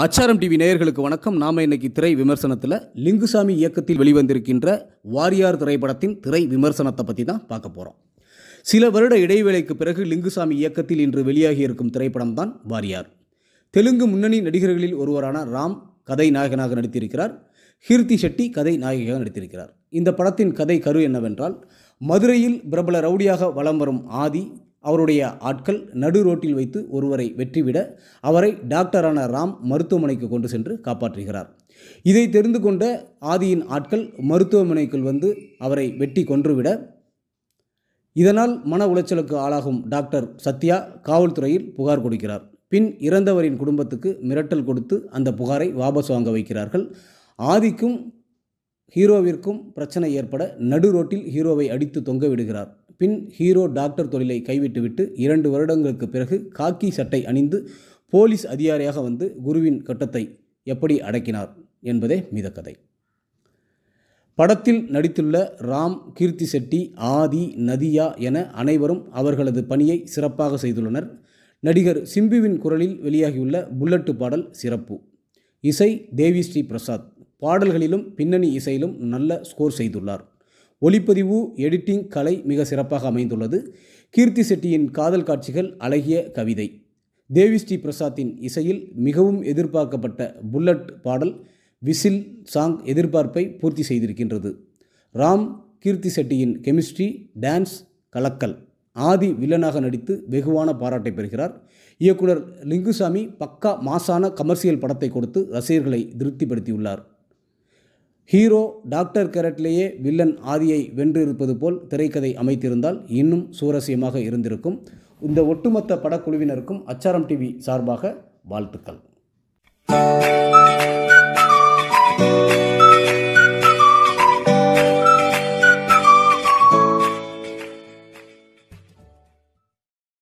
ஆச்சாரம் டிவி நேயர்களுக்கு வணக்கம் நாம் இன்னைக்கு திரை விமர்சனத்தில் லிங்குசாமி இயக்கத்தில் வெளிவந்திருக்கின்ற வாரியார் திரைப்படத்தின் திரை விமர்சனத்தை பற்றி தான் பார்க்க போகிறோம் சில வருட இடைவேளைக்கு பிறகு லிங்குசாமி இயக்கத்தில் இன்று வெளியாகி இருக்கும் திரைப்படம் தான் வாரியார் தெலுங்கு முன்னணி நடிகர்களில் ஒருவரான ராம் கதை நாயகனாக நடித்திருக்கிறார் கீர்த்தி ஷெட்டி கதை நாயகியாக நடித்திருக்கிறார் இந்த படத்தின் கதை கரு என்னவென்றால் மதுரையில் பிரபல ரவுடியாக வலம் வரும் ஆதி அவருடைய ஆட்கள் நடு ரோட்டில் வைத்து ஒருவரை வெற்றிவிட அவரை டாக்டரான ராம் மருத்துவமனைக்கு கொண்டு சென்று காப்பாற்றுகிறார் இதை தெரிந்து கொண்ட ஆதியின் ஆட்கள் மருத்துவமனைக்குள் வந்து அவரை வெட்டி கொன்றுவிட இதனால் மன உளைச்சலுக்கு ஆளாகும் டாக்டர் சத்யா காவல்துறையில் புகார் கொடுக்கிறார் பின் இறந்தவரின் குடும்பத்துக்கு மிரட்டல் கொடுத்து அந்த புகாரை வாபஸ் வாங்க வைக்கிறார்கள் ஆதிக்கும் ஹீரோவிற்கும் பிரச்சனை ஏற்பட நடு ரோட்டில் ஹீரோவை அடித்து தொங்க விடுகிறார் பின் ஹீரோ டாக்டர் தொழிலை கைவிட்டுவிட்டு இரண்டு வருடங்களுக்கு பிறகு காக்கி சட்டை அணிந்து போலீஸ் அதிகாரியாக வந்து குருவின் கட்டத்தை எப்படி அடக்கினார் என்பதே மித கதை படத்தில் நடித்துள்ள ராம் கீர்த்தி செட்டி ஆதி நதியா என அனைவரும் அவர்களது பணியை சிறப்பாக செய்துள்ளனர் நடிகர் சிம்புவின் குரலில் வெளியாகியுள்ள புல்லட்டு பாடல் சிறப்பு இசை தேவி ஸ்ரீ பிரசாத் பாடல்களிலும் பின்னணி இசையிலும் நல்ல ஸ்கோர் செய்துள்ளார் ஒளிப்பதிவு எடிட்டிங் கலை மிக சிறப்பாக அமைந்துள்ளது கீர்த்தி செட்டியின் காதல் காட்சிகள் அழகிய கவிதை தேவி ஸ்ரீ பிரசாத்தின் இசையில் மிகவும் எதிர்பார்க்கப்பட்ட புல்லட் பாடல் விசில் சாங் எதிர்பார்ப்பை பூர்த்தி செய்திருக்கின்றது ராம் கீர்த்தி செட்டியின் கெமிஸ்ட்ரி டான்ஸ் கலக்கல் ஆதி வில்லனாக நடித்து வெகுவான பாராட்டை பெறுகிறார் இயக்குனர் லிங்குசாமி பக்கா மாசான கமர்சியல் படத்தை கொடுத்து ரசிகர்களை திருப்திப்படுத்தியுள்ளார் ஹீரோ டாக்டர் கேரட்லேயே வில்லன் ஆதியை வென்றிருப்பது போல் திரைக்கதை அமைத்திருந்தால் இன்னும் சுவாரஸ்யமாக இருந்திருக்கும் இந்த ஒட்டுமொத்த படக்குழுவினருக்கும் அச்சாரம் டிவி சார்பாக வாழ்த்துக்கள்